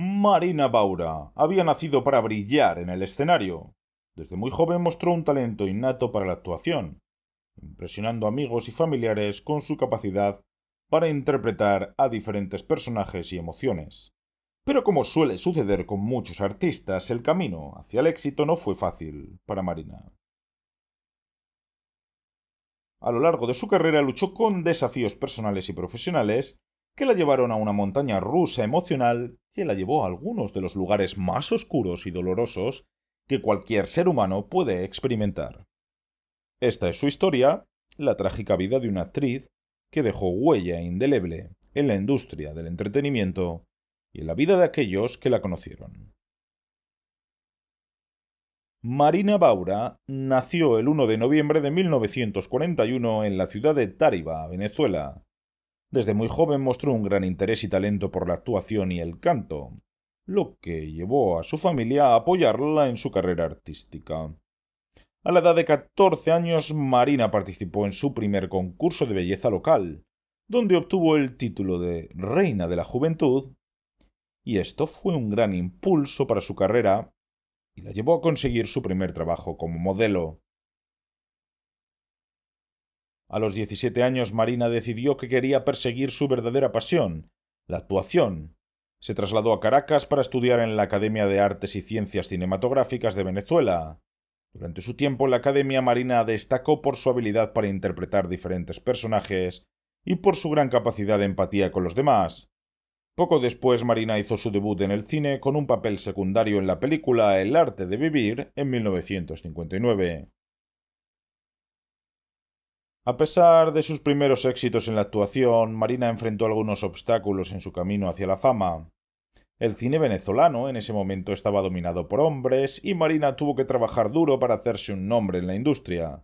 Marina Baura había nacido para brillar en el escenario. Desde muy joven mostró un talento innato para la actuación, impresionando amigos y familiares con su capacidad para interpretar a diferentes personajes y emociones. Pero como suele suceder con muchos artistas, el camino hacia el éxito no fue fácil para Marina. A lo largo de su carrera luchó con desafíos personales y profesionales que la llevaron a una montaña rusa emocional que la llevó a algunos de los lugares más oscuros y dolorosos que cualquier ser humano puede experimentar. Esta es su historia, la trágica vida de una actriz que dejó huella indeleble en la industria del entretenimiento y en la vida de aquellos que la conocieron. Marina Baura nació el 1 de noviembre de 1941 en la ciudad de Tariba, Venezuela, desde muy joven mostró un gran interés y talento por la actuación y el canto, lo que llevó a su familia a apoyarla en su carrera artística. A la edad de 14 años, Marina participó en su primer concurso de belleza local, donde obtuvo el título de Reina de la Juventud, y esto fue un gran impulso para su carrera y la llevó a conseguir su primer trabajo como modelo. A los 17 años Marina decidió que quería perseguir su verdadera pasión, la actuación. Se trasladó a Caracas para estudiar en la Academia de Artes y Ciencias Cinematográficas de Venezuela. Durante su tiempo en la Academia Marina destacó por su habilidad para interpretar diferentes personajes y por su gran capacidad de empatía con los demás. Poco después Marina hizo su debut en el cine con un papel secundario en la película El arte de vivir en 1959. A pesar de sus primeros éxitos en la actuación, Marina enfrentó algunos obstáculos en su camino hacia la fama. El cine venezolano en ese momento estaba dominado por hombres y Marina tuvo que trabajar duro para hacerse un nombre en la industria.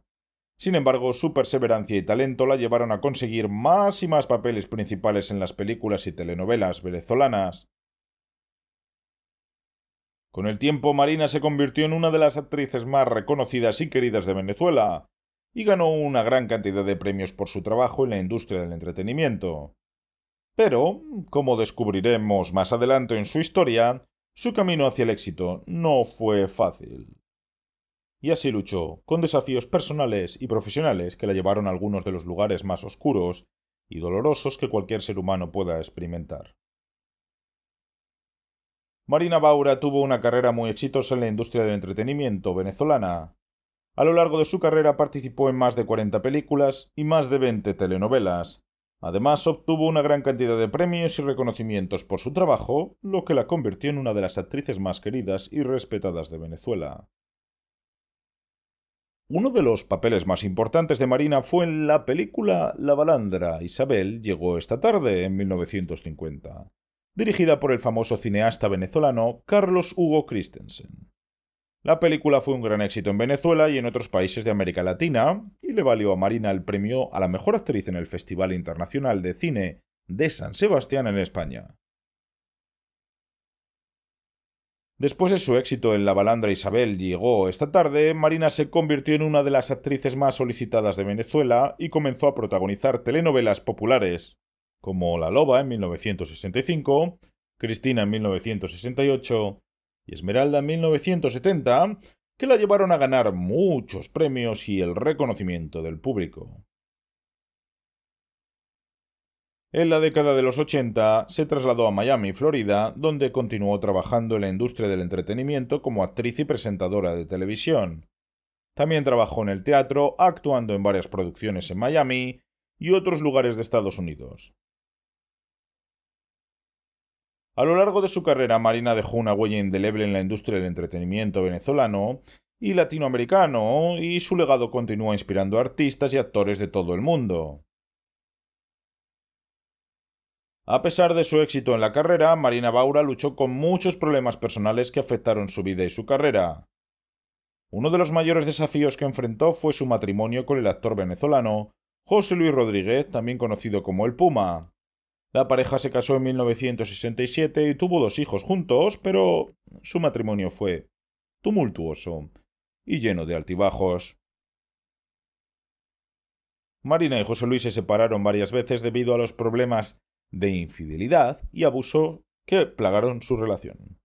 Sin embargo, su perseverancia y talento la llevaron a conseguir más y más papeles principales en las películas y telenovelas venezolanas. Con el tiempo, Marina se convirtió en una de las actrices más reconocidas y queridas de Venezuela, y ganó una gran cantidad de premios por su trabajo en la industria del entretenimiento. Pero, como descubriremos más adelante en su historia, su camino hacia el éxito no fue fácil. Y así luchó, con desafíos personales y profesionales que la llevaron a algunos de los lugares más oscuros y dolorosos que cualquier ser humano pueda experimentar. Marina Baura tuvo una carrera muy exitosa en la industria del entretenimiento venezolana, a lo largo de su carrera participó en más de 40 películas y más de 20 telenovelas. Además, obtuvo una gran cantidad de premios y reconocimientos por su trabajo, lo que la convirtió en una de las actrices más queridas y respetadas de Venezuela. Uno de los papeles más importantes de Marina fue en la película La Balandra, Isabel llegó esta tarde, en 1950, dirigida por el famoso cineasta venezolano Carlos Hugo Christensen. La película fue un gran éxito en Venezuela y en otros países de América Latina, y le valió a Marina el premio a la mejor actriz en el Festival Internacional de Cine de San Sebastián en España. Después de su éxito en La balandra Isabel llegó esta tarde, Marina se convirtió en una de las actrices más solicitadas de Venezuela y comenzó a protagonizar telenovelas populares, como La Loba en 1965, Cristina en 1968 y Esmeralda 1970, que la llevaron a ganar muchos premios y el reconocimiento del público. En la década de los 80 se trasladó a Miami, Florida, donde continuó trabajando en la industria del entretenimiento como actriz y presentadora de televisión. También trabajó en el teatro, actuando en varias producciones en Miami y otros lugares de Estados Unidos. A lo largo de su carrera, Marina dejó una huella indeleble en la industria del entretenimiento venezolano y latinoamericano, y su legado continúa inspirando a artistas y actores de todo el mundo. A pesar de su éxito en la carrera, Marina Baura luchó con muchos problemas personales que afectaron su vida y su carrera. Uno de los mayores desafíos que enfrentó fue su matrimonio con el actor venezolano José Luis Rodríguez, también conocido como El Puma, la pareja se casó en 1967 y tuvo dos hijos juntos, pero su matrimonio fue tumultuoso y lleno de altibajos. Marina y José Luis se separaron varias veces debido a los problemas de infidelidad y abuso que plagaron su relación.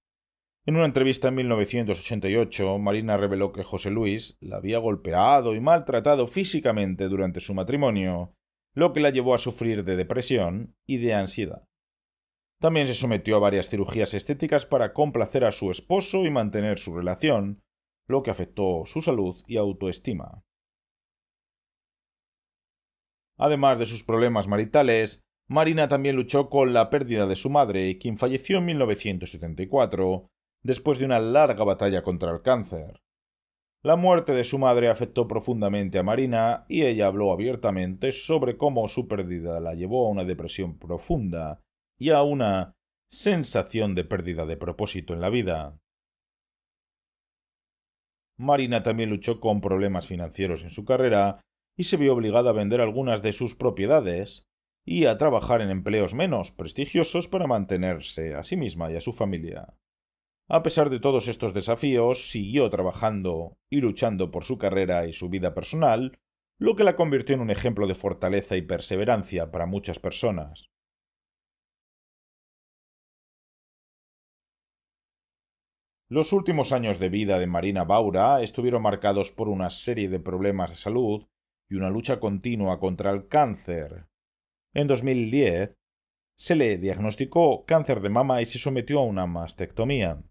En una entrevista en 1988, Marina reveló que José Luis la había golpeado y maltratado físicamente durante su matrimonio lo que la llevó a sufrir de depresión y de ansiedad. También se sometió a varias cirugías estéticas para complacer a su esposo y mantener su relación, lo que afectó su salud y autoestima. Además de sus problemas maritales, Marina también luchó con la pérdida de su madre, quien falleció en 1974, después de una larga batalla contra el cáncer. La muerte de su madre afectó profundamente a Marina y ella habló abiertamente sobre cómo su pérdida la llevó a una depresión profunda y a una sensación de pérdida de propósito en la vida. Marina también luchó con problemas financieros en su carrera y se vio obligada a vender algunas de sus propiedades y a trabajar en empleos menos prestigiosos para mantenerse a sí misma y a su familia. A pesar de todos estos desafíos, siguió trabajando y luchando por su carrera y su vida personal, lo que la convirtió en un ejemplo de fortaleza y perseverancia para muchas personas. Los últimos años de vida de Marina Baura estuvieron marcados por una serie de problemas de salud y una lucha continua contra el cáncer. En 2010 se le diagnosticó cáncer de mama y se sometió a una mastectomía.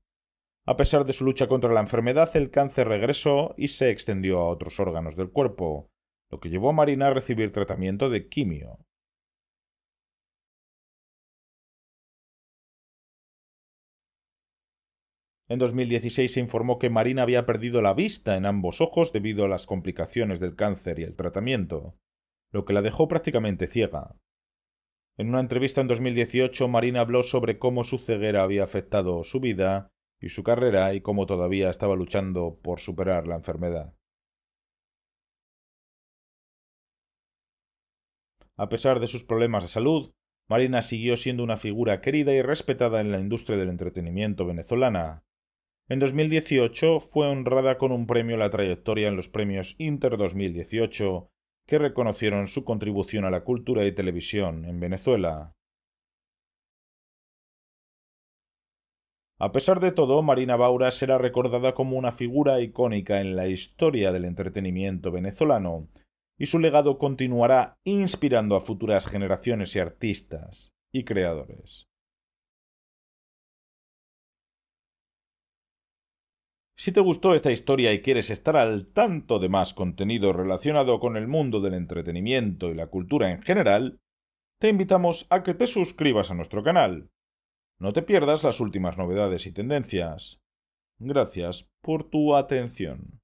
A pesar de su lucha contra la enfermedad, el cáncer regresó y se extendió a otros órganos del cuerpo, lo que llevó a Marina a recibir tratamiento de quimio. En 2016 se informó que Marina había perdido la vista en ambos ojos debido a las complicaciones del cáncer y el tratamiento, lo que la dejó prácticamente ciega. En una entrevista en 2018, Marina habló sobre cómo su ceguera había afectado su vida y su carrera y cómo todavía estaba luchando por superar la enfermedad. A pesar de sus problemas de salud, Marina siguió siendo una figura querida y respetada en la industria del entretenimiento venezolana. En 2018 fue honrada con un premio a la trayectoria en los premios Inter 2018, que reconocieron su contribución a la cultura y televisión en Venezuela. A pesar de todo, Marina Baura será recordada como una figura icónica en la historia del entretenimiento venezolano, y su legado continuará inspirando a futuras generaciones de artistas y creadores. Si te gustó esta historia y quieres estar al tanto de más contenido relacionado con el mundo del entretenimiento y la cultura en general, te invitamos a que te suscribas a nuestro canal no te pierdas las últimas novedades y tendencias. Gracias por tu atención.